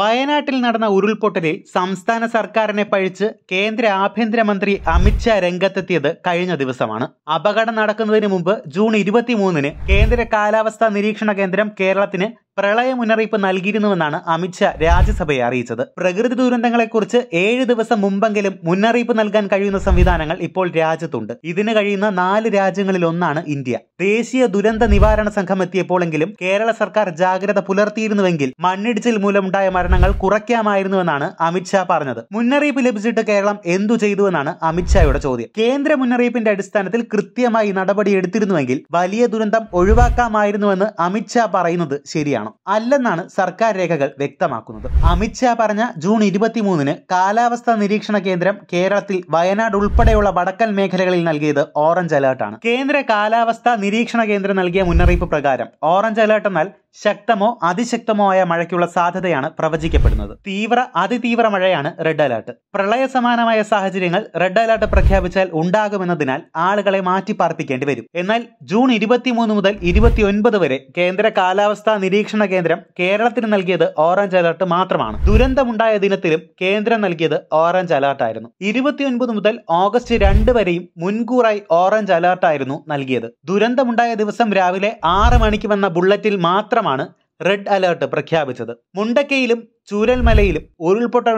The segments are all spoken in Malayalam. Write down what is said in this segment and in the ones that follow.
വയനാട്ടിൽ നടന്ന ഉരുൾപൊട്ടലിൽ സംസ്ഥാന സർക്കാരിനെ പഴിച്ച് കേന്ദ്ര ആഭ്യന്തരമന്ത്രി അമിത്ഷാ രംഗത്തെത്തിയത് കഴിഞ്ഞ ദിവസമാണ് അപകടം നടക്കുന്നതിന് മുമ്പ് ജൂൺ ഇരുപത്തിമൂന്നിന് കേന്ദ്ര കാലാവസ്ഥാ നിരീക്ഷണ കേന്ദ്രം കേരളത്തിന് പ്രളയ മുന്നറിയിപ്പ് നൽകിയിരുന്നുവെന്നാണ് ഷാ രാജ്യസഭയെ അറിയിച്ചത് പ്രകൃതി ദുരന്തങ്ങളെക്കുറിച്ച് ഏഴ് ദിവസം മുമ്പെങ്കിലും മുന്നറിയിപ്പ് നൽകാൻ കഴിയുന്ന സംവിധാനങ്ങൾ ഇപ്പോൾ രാജ്യത്തുണ്ട് ഇതിന് കഴിയുന്ന നാല് രാജ്യങ്ങളിൽ ഒന്നാണ് ഇന്ത്യ ദേശീയ ദുരന്ത നിവാരണ സംഘം എത്തിയപ്പോഴെങ്കിലും കേരള സർക്കാർ ജാഗ്രത പുലർത്തിയിരുന്നുവെങ്കിൽ മണ്ണിടിച്ചിൽ മൂലമുണ്ടായ മരണങ്ങൾ കുറയ്ക്കാമായിരുന്നുവെന്നാണ് ഷാ പറഞ്ഞത് മുന്നറിയിപ്പ് ലഭിച്ചിട്ട് കേരളം എന്തു ചെയ്തുവെന്നാണ് ഷായുടെ ചോദ്യം കേന്ദ്ര മുന്നറിയിപ്പിന്റെ അടിസ്ഥാനത്തിൽ കൃത്യമായി നടപടി വലിയ ദുരന്തം ഒഴിവാക്കാമായിരുന്നുവെന്ന് ഷാ പറയുന്നത് ശരിയാണ് ശരിയാണോ അല്ലെന്നാണ് സർക്കാർ രേഖകൾ വ്യക്തമാക്കുന്നത് അമിത്ഷാ പറഞ്ഞ ജൂൺ ഇരുപത്തിമൂന്നിന് കാലാവസ്ഥാ നിരീക്ഷണ കേന്ദ്രം കേരളത്തിൽ വയനാട് ഉൾപ്പെടെയുള്ള വടക്കൻ മേഖലകളിൽ നൽകിയത് ഓറഞ്ച് അലേർട്ടാണ് കേന്ദ്ര കാലാവസ്ഥാ നിരീക്ഷണ കേന്ദ്രം നൽകിയ മുന്നറിയിപ്പ് പ്രകാരം ഓറഞ്ച് അലേർട്ട് എന്നാൽ ശക്തമോ അതിശക്തമോ ആയ മഴയ്ക്കുള്ള സാധ്യതയാണ് പ്രവചിക്കപ്പെടുന്നത് തീവ്ര അതിതീവ്ര മഴയാണ് റെഡ് അലർട്ട് പ്രളയ സമാനമായ സാഹചര്യങ്ങൾ റെഡ് അലർട്ട് പ്രഖ്യാപിച്ചാൽ ഉണ്ടാകുമെന്നതിനാൽ ആളുകളെ മാറ്റി പാർപ്പിക്കേണ്ടി വരും എന്നാൽ ജൂൺ ഇരുപത്തിമൂന്ന് മുതൽ ഇരുപത്തിയൊൻപത് വരെ കേന്ദ്ര കാലാവസ്ഥാ നിരീക്ഷണ കേന്ദ്രം കേരളത്തിന് നൽകിയത് ഓറഞ്ച് അലർട്ട് മാത്രമാണ് ദുരന്തമുണ്ടായ ദിനത്തിലും കേന്ദ്രം നൽകിയത് ഓറഞ്ച് ആയിരുന്നു ഇരുപത്തിയൊൻപത് മുതൽ ഓഗസ്റ്റ് രണ്ട് വരെയും മുൻകൂറായി ഓറഞ്ച് ആയിരുന്നു നൽകിയത് ദുരന്തമുണ്ടായ ദിവസം രാവിലെ ആറ് മണിക്ക് വന്ന ബുള്ളറ്റിൽ മാത്രം മാത്രമാണ് റെഡ് അലേർട്ട് പ്രഖ്യാപിച്ചത് മുണ്ടക്കയിലും ചൂരൽമലയിലും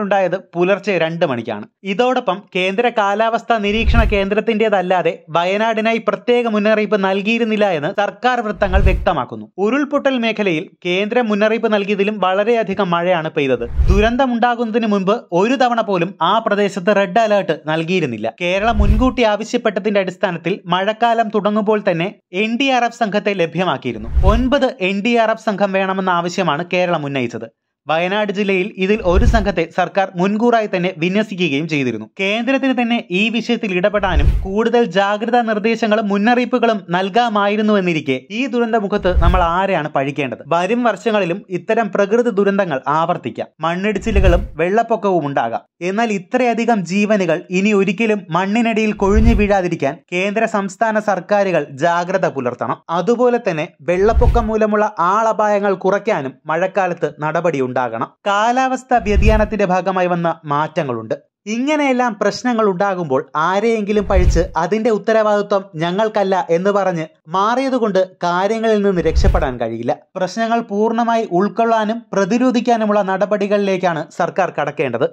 ഉണ്ടായത് പുലർച്ചെ രണ്ട് മണിക്കാണ് ഇതോടൊപ്പം കേന്ദ്ര കാലാവസ്ഥാ നിരീക്ഷണ കേന്ദ്രത്തിന്റേതല്ലാതെ വയനാടിനായി പ്രത്യേക മുന്നറിയിപ്പ് നൽകിയിരുന്നില്ല എന്ന് സർക്കാർ വൃത്തങ്ങൾ വ്യക്തമാക്കുന്നു ഉരുൾപൊട്ടൽ മേഖലയിൽ കേന്ദ്ര മുന്നറിയിപ്പ് നൽകിയതിലും വളരെയധികം മഴയാണ് പെയ്തത് ദുരന്തമുണ്ടാകുന്നതിന് മുൻപ് ഒരു തവണ പോലും ആ പ്രദേശത്ത് റെഡ് അലേർട്ട് നൽകിയിരുന്നില്ല കേരളം മുൻകൂട്ടി ആവശ്യപ്പെട്ടതിന്റെ അടിസ്ഥാനത്തിൽ മഴക്കാലം തുടങ്ങുമ്പോൾ തന്നെ എൻ ഡി ആർ എഫ് സംഘത്തെ ലഭ്യമാക്കിയിരുന്നു ഒൻപത് എൻ ഡി ആർ എഫ് സംഘം വേണമെന്ന ആവശ്യമാണ് കേരളം ഉന്നയിച്ചത് വയനാട് ജില്ലയിൽ ഇതിൽ ഒരു സംഘത്തെ സർക്കാർ മുൻകൂറായി തന്നെ വിന്യസിക്കുകയും ചെയ്തിരുന്നു കേന്ദ്രത്തിന് തന്നെ ഈ വിഷയത്തിൽ ഇടപെടാനും കൂടുതൽ ജാഗ്രതാ നിർദ്ദേശങ്ങളും മുന്നറിയിപ്പുകളും നൽകാമായിരുന്നുവെന്നിരിക്കെ ഈ ദുരന്തമുഖത്ത് നമ്മൾ ആരെയാണ് പഴിക്കേണ്ടത് വരും വർഷങ്ങളിലും ഇത്തരം പ്രകൃതി ദുരന്തങ്ങൾ ആവർത്തിക്കാം മണ്ണിടിച്ചിലുകളും വെള്ളപ്പൊക്കവും ഉണ്ടാകാം എന്നാൽ ഇത്രയധികം ജീവനുകൾ ഇനി ഒരിക്കലും മണ്ണിനടിയിൽ കൊഴിഞ്ഞു വീഴാതിരിക്കാൻ കേന്ദ്ര സംസ്ഥാന സർക്കാരുകൾ ജാഗ്രത പുലർത്തണം അതുപോലെ തന്നെ വെള്ളപ്പൊക്കം മൂലമുള്ള ആളപായങ്ങൾ കുറയ്ക്കാനും മഴക്കാലത്ത് നടപടിയുണ്ട് ഉണ്ടാകണം കാലാവസ്ഥാ വ്യതിയാനത്തിന്റെ ഭാഗമായി വന്ന മാറ്റങ്ങളുണ്ട് ഇങ്ങനെയെല്ലാം പ്രശ്നങ്ങൾ ഉണ്ടാകുമ്പോൾ ആരെയെങ്കിലും പഴിച്ച് അതിന്റെ ഉത്തരവാദിത്വം ഞങ്ങൾക്കല്ല എന്ന് പറഞ്ഞ് മാറിയതുകൊണ്ട് കാര്യങ്ങളിൽ നിന്ന് രക്ഷപ്പെടാൻ കഴിയില്ല പ്രശ്നങ്ങൾ പൂർണ്ണമായി ഉൾക്കൊള്ളാനും പ്രതിരോധിക്കാനുമുള്ള നടപടികളിലേക്കാണ് സർക്കാർ കടക്കേണ്ടത്